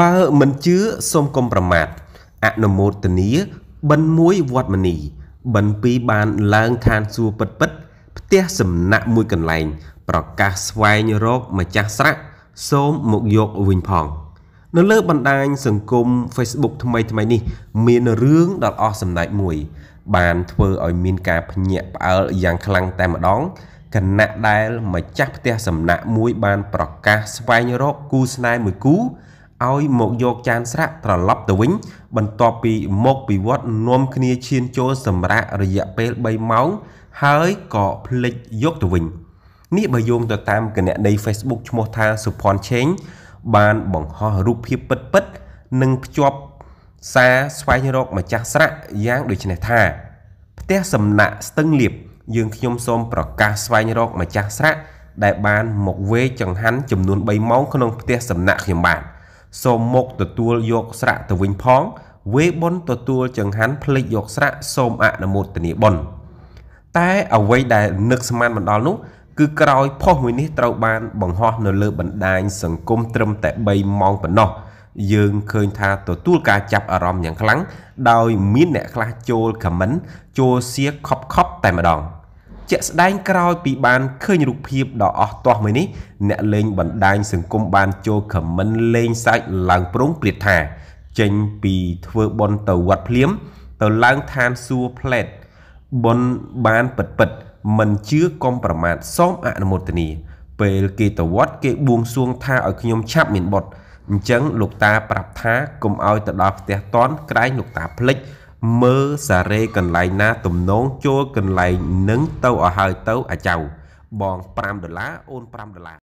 បើមិនជឿសូមកុំប្រមាទអនុមោទនីបិណ្ឌមួយវត្តមនីបិណ្ឌពីរបានឡើងឋានសួគ៌ពិតពិត ផ្ទះសំណាក់មួយកន្លែងប្រកាសស្វែងរកម្ចាស់ស្រៈសូមមកយកវិញផង នៅលើបណ្ដាញសង្គម Facebook ថ្មីថ្មីនេះមានរឿងដ៏អស់សំណែកមួយ បានធ្វើឲ្យមានការភ្ញាក់ផ្អើលយ៉ាងខ្លាំងតែម្ដងគណៈដែលម្ចាស់ផ្ទះសំណាក់មួយ បានប្រកាសស្វែងរកគូស្នេហ៍មួយគូឲ្យមកយកចានស្រាក់ត្រឡប់ទៅវិញ បន្ទាប់ពីមកពីវត្តនាំគ្នាឈានចូលសម្រាករយៈពេល3ម៉ោង ហើយក៏ភ្លេចយកទៅវិញនេះបើយោងទៅតាមគណនី Facebook ឈ្មោះថាសុផាន់ឆេងបានបង្ហោះរូបភាពពិតពិតនិងភ្ជាប់សារស្វែងរក ម្ចាស់ស្រាក់យ៉ាងដូចនេះថាផ្ទះសំណាក់ស្ទឹងលៀបយើងខ្ញុំសូមប្រកាសស្វែងរកម្ចាស់ស្រាក់ដែលបានមកវេចង្ហាន់ចំនួន3ម៉ោងក្នុងផ្ទះសំណាក់ខ្ញុំបាទសូមមកទទួលយកស្រាក់ទៅវិញផង វេបុនទទួលចង្ហាន់ផ្លេចយកស្រាក់សូមអនុមោទនាបុណ្យតែអ្វីដែលនឹកស្មានមិនដល់នោះ គឺក្រោយផុសមួយនេះត្រូវបាន បង្ហោះនៅលើបណ្ដាញសង្គមត្រឹមតែ3ម៉ោងប៉ុណ្ណោះយើង ឃើញថាទទួលការចាប់អារម្មណ៍យ៉ាងខ្លាំងដោយមានអ្នកខ្លះចូលខមមិនចូលសៀកខប់ខប់តែម្ដង។ជាក់ស្ដែងក្រោយពីបានឃើញរូបភាពដ៏អស់ទាស់មួយនេះអ្នកលេងបណ្ដាញសង្គមបានចូលខមមិនលេងសើចឡើងប្រងព្រាតថាចេញពីធ្វើបន់ទៅវត្តភ្លាម ទៅឡើងឋានសួគ៌ផ្លែតបន់បានពិតពិត មិនជឿកុំប្រមាថសូមអនុមោទនាពេលគេទៅវត្តគេបួងសួងថាឲ្យខ្ញុំឆាប់មានបុត្រអញ្ចឹងលោកតាប្រាប់ថាកុំឲ្យទៅដល់ផ្ទះតន់ក្រែងលោកតាភ្លេចមើសារេកន្លែងណាទំនងចូលកន្លែងនឹងទៅឲ្យហើយទៅអាចៅបង5ដុល្លារអូន5ដុល្លារ